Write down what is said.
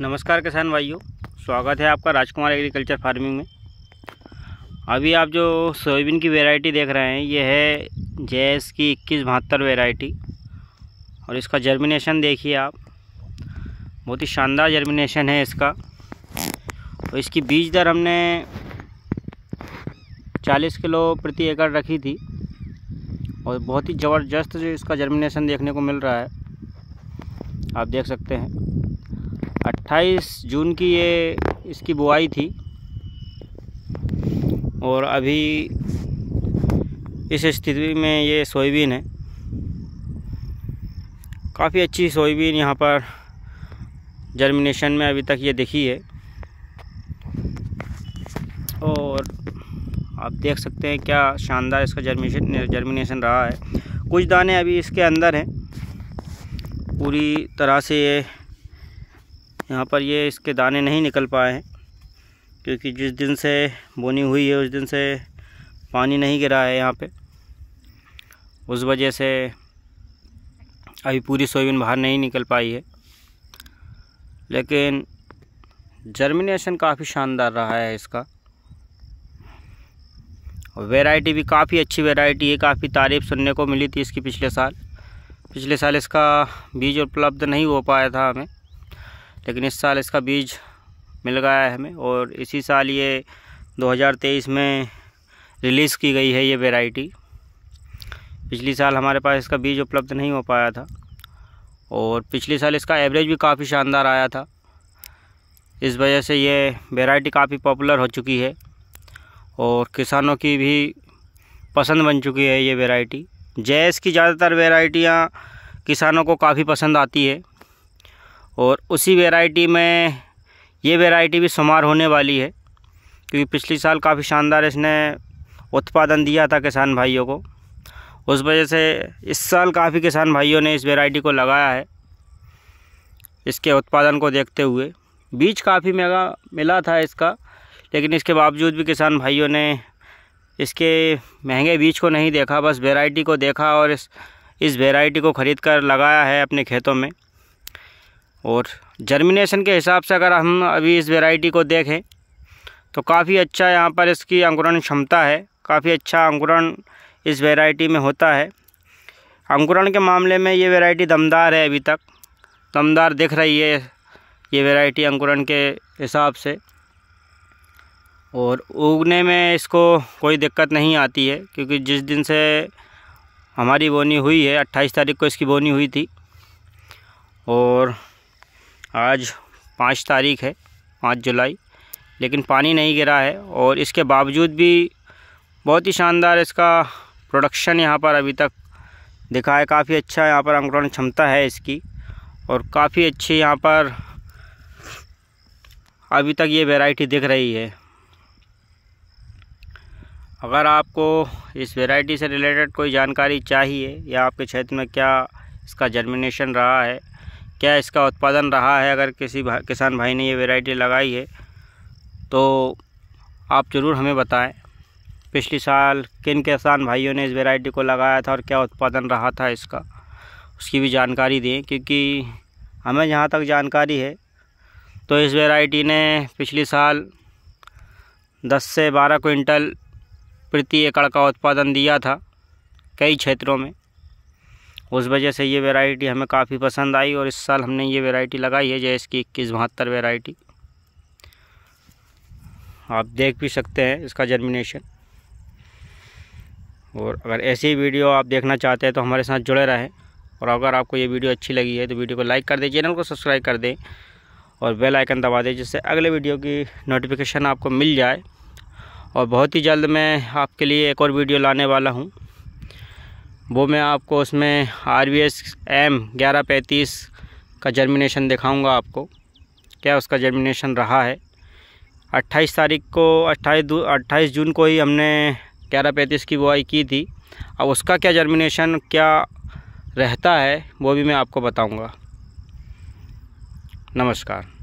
नमस्कार किसान भाइयों स्वागत है आपका राजकुमार एग्रीकल्चर फार्मिंग में अभी आप जो सोयाबीन की वेराइटी देख रहे हैं ये है जैस की इक्कीस बहत्तर वेराइटी और इसका जर्मिनेशन देखिए आप बहुत ही शानदार जर्मिनेशन है इसका और इसकी बीज दर हमने 40 किलो प्रति एकड़ रखी थी और बहुत ही ज़बरदस्त जो इसका जर्मिनेशन देखने को मिल रहा है आप देख सकते हैं 28 जून की ये इसकी बुआई थी और अभी इस स्थिति में ये सोयाबीन है काफ़ी अच्छी सोयाबीन यहाँ पर जर्मिनेशन में अभी तक ये दिखी है और आप देख सकते हैं क्या शानदार इसका जर्मिनेशन जर्मिनेशन रहा है कुछ दाने अभी इसके अंदर हैं पूरी तरह से ये यहाँ पर ये इसके दाने नहीं निकल पाए हैं क्योंकि जिस दिन से बोनी हुई है उस दिन से पानी नहीं गिरा है यहाँ पे उस वजह से अभी पूरी सोयाबीन बाहर नहीं निकल पाई है लेकिन जर्मिनेशन काफ़ी शानदार रहा है इसका वैरायटी भी काफ़ी अच्छी वैरायटी है काफ़ी तारीफ सुनने को मिली थी इसकी पिछले साल पिछले साल इसका बीज उपलब्ध नहीं हो पाया था हमें लेकिन इस साल इसका बीज मिल गया है हमें और इसी साल ये 2023 में रिलीज़ की गई है ये वेराइटी पिछली साल हमारे पास इसका बीज उपलब्ध नहीं हो पाया था और पिछले साल इसका एवरेज भी काफ़ी शानदार आया था इस वजह से ये वेराइटी काफ़ी पॉपुलर हो चुकी है और किसानों की भी पसंद बन चुकी है ये वेराइटी जैस की ज़्यादातर वेराइटियाँ किसानों को काफ़ी पसंद आती है और उसी वेराइटी में ये वेराइटी भी शुमार होने वाली है क्योंकि पिछले साल काफ़ी शानदार इसने उत्पादन दिया था किसान भाइयों को उस वजह से इस साल काफ़ी किसान भाइयों ने इस वेराइटी को लगाया है इसके उत्पादन को देखते हुए बीज काफ़ी महंगा मिला था इसका लेकिन इसके बावजूद भी किसान भाइयों ने इसके महंगे बीज को नहीं देखा बस वेराइटी को देखा और इस इस वेराइटी को ख़रीद कर लगाया है अपने खेतों में और जर्मिनेशन के हिसाब से अगर हम अभी इस वेराइटी को देखें तो काफ़ी अच्छा यहाँ पर इसकी अंकुरण क्षमता है काफ़ी अच्छा अंकुरण इस वेराइटी में होता है अंकुरण के मामले में ये वेराइटी दमदार है अभी तक दमदार दिख रही है ये वेराइटी अंकुरण के हिसाब से और उगने में इसको कोई दिक्कत नहीं आती है क्योंकि जिस दिन से हमारी बोनी हुई है 28 तारीख को इसकी बोनी हुई थी और आज पाँच तारीख है पाँच जुलाई लेकिन पानी नहीं गिरा है और इसके बावजूद भी बहुत ही शानदार इसका प्रोडक्शन यहाँ पर अभी तक दिखा है काफ़ी अच्छा यहाँ पर अंकुरण क्षमता है इसकी और काफ़ी अच्छी यहाँ पर अभी तक ये वैरायटी दिख रही है अगर आपको इस वैरायटी से रिलेटेड कोई जानकारी चाहिए या आपके क्षेत्र में क्या इसका जर्मिनेशन रहा है क्या इसका उत्पादन रहा है अगर किसी भा, किसान भाई ने ये वेराइटी लगाई है तो आप ज़रूर हमें बताएं पिछले साल किन किसान भाइयों ने इस वेराइटी को लगाया था और क्या उत्पादन रहा था इसका उसकी भी जानकारी दें क्योंकि हमें जहाँ तक जानकारी है तो इस वेराइटी ने पिछले साल 10 से 12 क्विंटल प्रति एकड़ का उत्पादन दिया था कई क्षेत्रों में उस वजह से ये वेराइटी हमें काफ़ी पसंद आई और इस साल हमने ये वेराइटी लगाई है जैस की इक्कीस बहत्तर वेराइटी आप देख भी सकते हैं इसका जर्मिनेशन और अगर ऐसी वीडियो आप देखना चाहते हैं तो हमारे साथ जुड़े रहें और अगर आपको ये वीडियो अच्छी लगी है तो वीडियो को लाइक कर दें चैनल को सब्सक्राइब कर दें और बेल आइकन दबा दें जिससे अगले वीडियो की नोटिफिकेशन आपको मिल जाए और बहुत ही जल्द मैं आपके लिए एक और वीडियो लाने वाला हूँ वो मैं आपको उसमें आर वी एस एम ग्यारह पैंतीस का जर्मिनेशन दिखाऊंगा आपको क्या उसका जर्मिनेशन रहा है 28 तारीख को 28 अट्ठाईस जून को ही हमने ग्यारह पैंतीस की बुआई की थी अब उसका क्या जर्मिनेशन क्या रहता है वो भी मैं आपको बताऊंगा नमस्कार